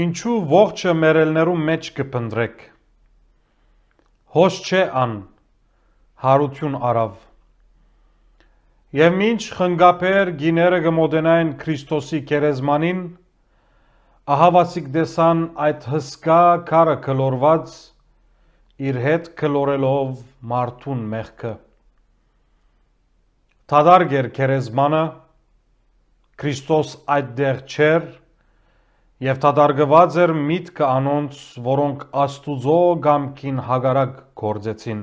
Ինչու ողջը մերելներու մեջ կփնտրեք։ Հոս չէ ան հարություն արավ։ Եվ ինչ խնգապեր գիները գմոդենային Քրիստոսի կերեզմանին, ահավասիկ դեսան այդ հսկա քարը կլորված իր հետ կլորելով մարդուն մեղքը։ Թադարգեր կերեզմանը, Քրիստոս այդտեղ չեր, Եվ դադարված էր միտքը անոնց, որոնք Աստուծո գամքին հագարակ գործեցին։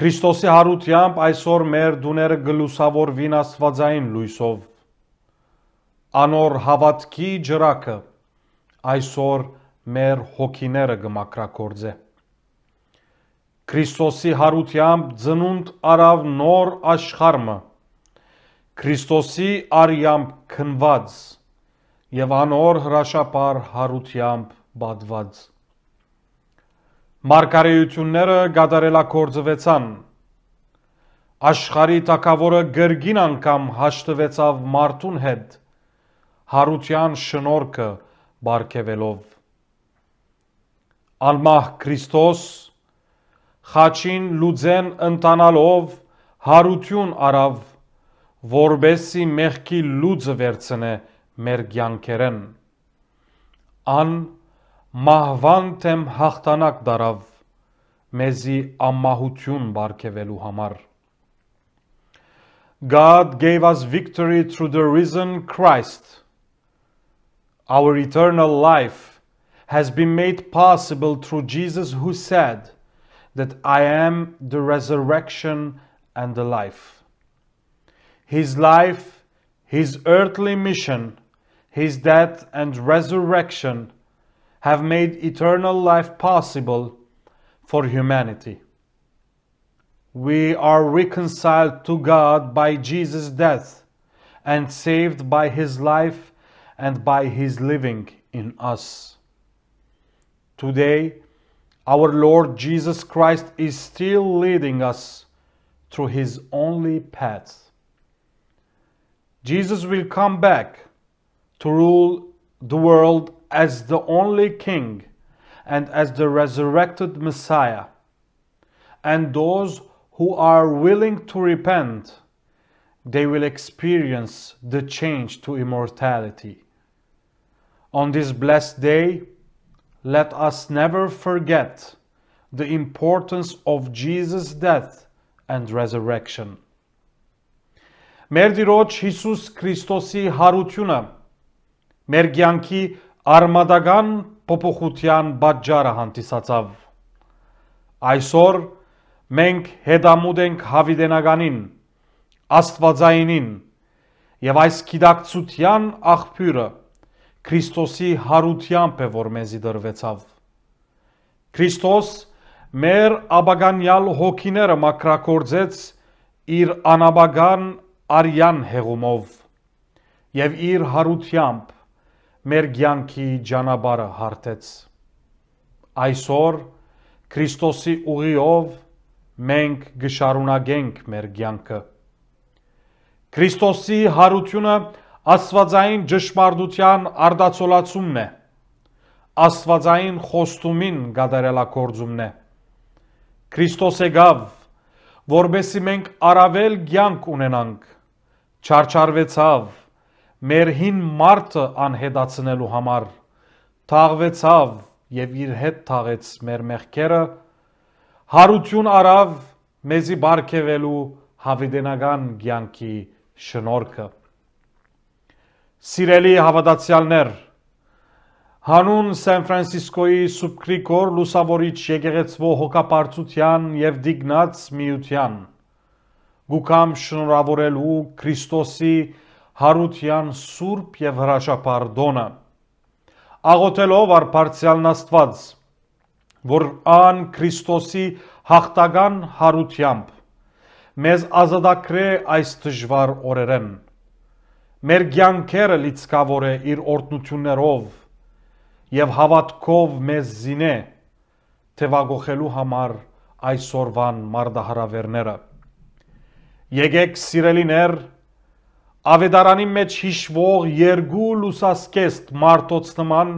Քրիստոսի հարությամբ այսօր մեր դուները գլուսավորվին աստվածային լույսով։ Անոր հավատքի ջրակը այսօր մեր հոգիները գմակրակորձ է։ Քրիստոսի հարությամբ ծնունդ արավ նոր աշխարհը։ Քրիստոսի արյամբ քնված եւ անոր հրաշապար հարությամբ բադված։ Մարգարեությունները գադարելակորձվեցան։ Աշխարհի տակավորը գրգին անգամ հաշտվեցավ մարդուն հետ հարության շնորհքը բարգևելով։ Ալմահ Քրիստոս խաչին լուծեն ընտանալով հարություն արավ, որբեսի մեղքի լուծը վերցնե մերգյանքերեն ան մահվան թեմ դարավ մեզի ամահություն բարգևելու համար God gave us victory through the risen Christ. Our eternal life has been made possible through Jesus who said that I am the resurrection and the life. His life, his earthly mission his death and resurrection have made eternal life possible for humanity. We are reconciled to God by Jesus' death and saved by his life and by his living in us. Today, our Lord Jesus Christ is still leading us through his only path. Jesus will come back to rule the world as the only king and as the resurrected Messiah. And those who are willing to repent, they will experience the change to immortality. On this blessed day, let us never forget the importance of Jesus' death and resurrection. Merdiroch Jesus Christosi հարությունը մեր ցանկի արմատական փոփոխության պատճառը հանդիսացավ։ Այսօր մենք հետամուտ ենք հավիտենականին, աստվածայինին եւ այս գիտակցության աղբյուրը Քրիստոսի հարությամբ է որ մեզի դրվեցավ։ Քրիստոս մեր աբագանյալ հոգիները մակրակորձեց իր անաբագան արյան հեղումով եւ իր հարությամբ մեր ցանկի ճանապարհը հարթեց։ Այսօր Քրիստոսի ուղիով մենք գշարունակենք մեր ցանկը։ Քրիստոսի հարությունը Աստվածային ճշմարտության արդացոլացումն է։ Աստվածային խոստումին գադարելակորձումն է։ Քրիստոս եկավ, որբեսի մենք առավել ցանկ ունենանք։ Չարչարվեցավ մեր հին մարդը անհետացնելու համար թաղվեցավ եւ իր հետ թաղեց մեր մեղքերը հարություն արավ մեզի բարգեվելու հավիտենական ցանկի շնորհքը Սիրելի հավատացյալներ Հանուն Սան Ֆրանցիսկոյի Սուբկրիկոր լուսավորիչ եկեղեցվո հոգապարծության եւ դիգնած միության գուկամ շնորհավորելու Քրիստոսի հարության սուրբ եւ հրաշապար դոնը աղոթելով արփարցյալն Աստված, որ ան Քրիստոսի հաղթական հարությամբ մեզ ազատագրե այս դժվար օրերեն։ Մեր ցանկերը լիցքավոր է իր օրտնություններով եւ հավատքով մեզ զինե թեվագողելու համար այսօրվան մարդահրավերները։ Եկեք սիրելիներ Ավետարանի մեջ հիշվող երկու լուսասկեստ մարտոց նման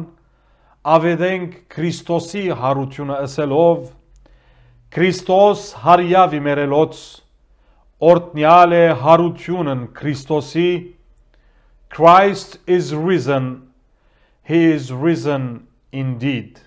ավետենք Քրիստոսի հարությունը ասելով Քրիստոս հարյավ իմերելոց օրտնյալ է հարությունն Քրիստոսի Christ is risen he is risen indeed